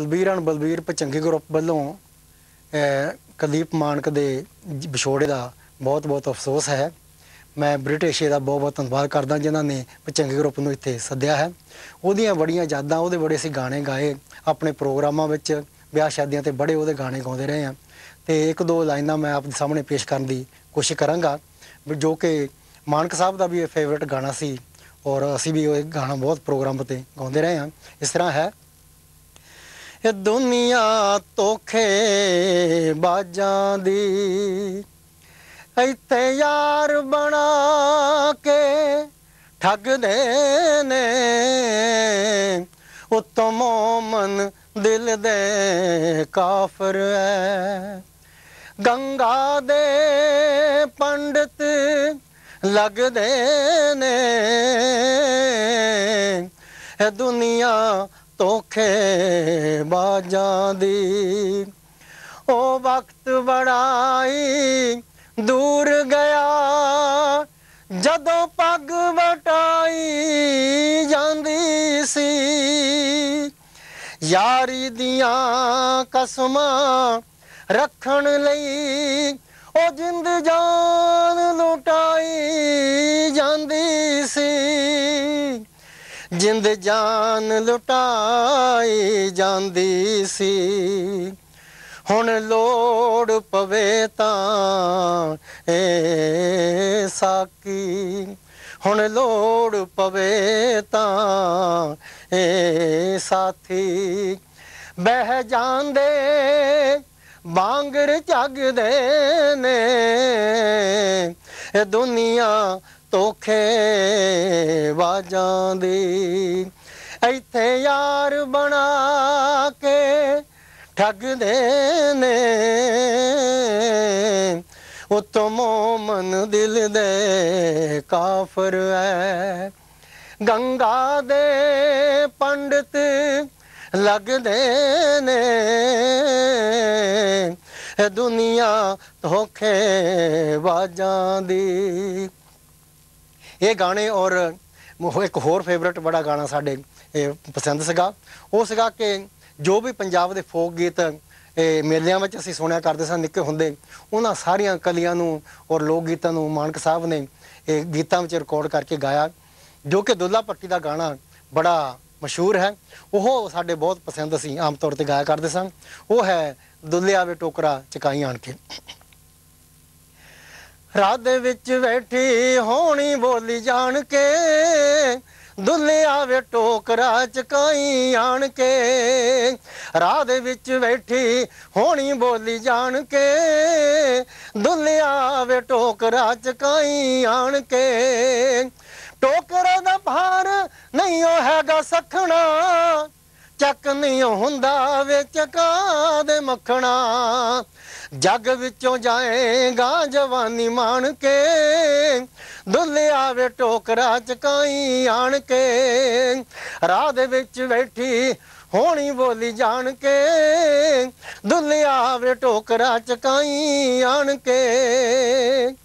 ਬਲਬੀਰ ਹਨ ਬਲਬੀਰ ਪਚੰਗੀ ਗਰੁੱਪ ਵੱਲੋਂ ਕਲੀਪ ਮਾਨਕ ਦੇ ਵਿਛੋੜੇ ਦਾ ਬਹੁਤ-ਬਹੁਤ ਅਫਸੋਸ ਹੈ ਮੈਂ ਬ੍ਰਿਟਿਸ਼ ਦਾ ਬਹੁਤ-ਬਹੁਤ ਧੰਨਵਾਦ ਕਰਦਾ ਜਿਨ੍ਹਾਂ ਨੇ ਪਚੰਗੀ ਗਰੁੱਪ ਨੂੰ ਇੱਥੇ ਸੱਦਿਆ ਹੈ ਉਹਦੀਆਂ ਬੜੀਆਂ ਯਾਦਾਂ ਉਹਦੇ ਬੜੇ ਅਸੀਂ ਗਾਣੇ ਗਾਏ ਆਪਣੇ ਪ੍ਰੋਗਰਾਮਾਂ ਵਿੱਚ ਵਿਆਹ ਸ਼ਾਦੀਆਂ ਤੇ ਬੜੇ ਉਹਦੇ ਗਾਣੇ ਗਾਉਂਦੇ ਰਹੇ ਆ ਤੇ ਇੱਕ ਦੋ ਲਾਈਨਾਂ ਮੈਂ ਆਪ ਦੇ ਸਾਹਮਣੇ ਪੇਸ਼ ਕਰਨ ਦੀ ਕੋਸ਼ਿਸ਼ ਕਰਾਂਗਾ ਜੋ ਕਿ ਮਾਨਕ ਸਾਹਿਬ ਦਾ ਵੀ ਫੇਵਰਿਟ ਗਾਣਾ ਸੀ ਔਰ ਅਸੀਂ ਵੀ ਉਹ ਗਾਣਾ ਬਹੁਤ ਪ੍ਰੋਗਰਾਮ ਤੇ ਗਾਉਂਦੇ ਰਹੇ ਆ ਇਸ ਤਰ੍ਹਾਂ ਹੈ ਇਹ ਦੁਨੀਆ ਤੋਖੇ ਬਾਜਾਂ ਦੀ ਇੱਥੇ ਯਾਰ ਬਣਾ ਕੇ ਠੱਗਦੇ ਨੇ ਉਤੋਂ ਮੋਮਨ ਦਿਲ ਦੇ ਕਾਫਰ ਐ ਗੰਗਾ ਦੇ ਪੰਡਤ ਲੱਗਦੇ ਨੇ ਇਹ ਦੁਨੀਆ ਤੋਖੇ ਬਾਜਾਂ ਦੀ ਉਹ ਵਕਤ ਬੜਾਈ ਦੂਰ ਗਿਆ ਜਦੋਂ ਪੱਗ ਵਟਾਈ ਜਾਂਦੀ ਸੀ ਯਾਰੀ ਦੀਆਂ ਕਸਮਾਂ ਰੱਖਣ ਲਈ ਉਹ ਜਿੰਦ ਜਾਨ ਜਿੰਦ ਜਾਨ ਲੁਟਾਈ ਜਾਂਦੀ ਸੀ ਹੁਣ ਲੋੜ ਪਵੇ ਤਾਂ ਏ ਸਾਕੀ ਹੁਣ ਲੋੜ ਪਵੇ ਤਾਂ ਏ ਸਾਥੀ ਬਹਿ ਜਾਂਦੇ ਬਾਂਗਰ ਝਗਦੇ ਨੇ ਇਹ ਦੁਨੀਆ ਧੋਖੇ ਵਾਜਾਂ ਦੀ ਇੱਥੇ ਯਾਰ ਬਣਾ ਕੇ ਠੱਗਦੇ ਨੇ ਉਤੋਂ ਮੋਮਨ ਦਿਲ ਦੇ ਕਾਫਰ ਐ ਗੰਗਾ ਦੇ ਪੰਡਤ ਲੱਗਦੇ ਨੇ ਇਹ ਦੁਨੀਆ ਧੋਖੇ ਵਾਜਾਂ ਦੀ ਇਹ ਗਾਣੇ ਔਰ ਇੱਕ ਹੋਰ ਫੇਵਰਟ ਬੜਾ ਗਾਣਾ ਸਾਡੇ ਪਸੰਦ ਸੀਗਾ ਉਹ ਸੀਗਾ ਕਿ ਜੋ ਵੀ ਪੰਜਾਬ ਦੇ ਫੋਕ ਗੀਤ ਮੇਲਿਆਂ ਵਿੱਚ ਅਸੀਂ ਸੁਣਿਆ ਕਰਦੇ ਸਾਂ ਨਿੱਕੇ ਹੁੰਦੇ ਉਹਨਾਂ ਸਾਰੀਆਂ ਕਲੀਆਂ ਨੂੰ ਔਰ ਲੋਕ ਗੀਤਾਂ ਨੂੰ ਮਾਨਕ ਸਾਹਿਬ ਨੇ ਇਹ ਗੀਤਾਂ ਵਿੱਚ ਰਿਕਾਰਡ ਕਰਕੇ ਗਾਇਆ ਜੋ ਕਿ ਦੁੱਲਾ ਪੱਟੀ ਦਾ ਗਾਣਾ ਬੜਾ ਮਸ਼ਹੂਰ ਹੈ ਉਹ ਸਾਡੇ ਬਹੁਤ ਪਸੰਦ ਸੀ ਆਮ ਤੌਰ ਤੇ ਗਾਇਆ ਕਰਦੇ ਸਾਂ ਉਹ ਹੈ ਦੁੱਲਿਆ ਵੇ ਟੋਕਰਾ ਚਕਾਈ ਆਣ ਕੇ ਦੇ ਵਿੱਚ ਬੈਠੀ ਹੋਣੀ ਬੋਲੀ ਜਾਣ ਕੇ ਦੁਨੀਆ ਵੇ ਟੋਕਰਾ ਚਕਾਈ ਆਣ ਕੇ ਰਾਹ ਦੇ ਵਿੱਚ ਬੈਠੀ ਹੋਣੀ ਬੋਲੀ ਜਾਣ ਕੇ ਦੁਨੀਆ ਵੇ ਟੋਕਰਾ ਚਕਾਈ ਆਣ ਕੇ ਟੋਕਰੇ ਦਾ ਭਾਰ ਨਹੀਂ ਉਹ ਹੈਗਾ ਸਖਣਾ ਚੱਕ ਨਹੀਂ ਹੁੰਦਾ ਵੇ ਚਕਾ ਦੇ ਮੱਖਣਾ ਜੱਗ ਵਿੱਚੋਂ ਜਾਏਗਾ ਜਵਾਨੀ ਮਾਣ ਕੇ ਦੁੱਲਿਆ ਵੇ ਟੋਕਰਾ ਚਕਾਈ ਆਣ ਕੇ ਰਾਹ ਦੇ ਵਿੱਚ ਬੈਠੀ ਹੋਣੀ ਬੋਲੀ ਜਾਣ ਕੇ ਦੁੱਲਿਆ ਵੇ ਟੋਕਰਾ ਚਕਾਈ ਆਣ ਕੇ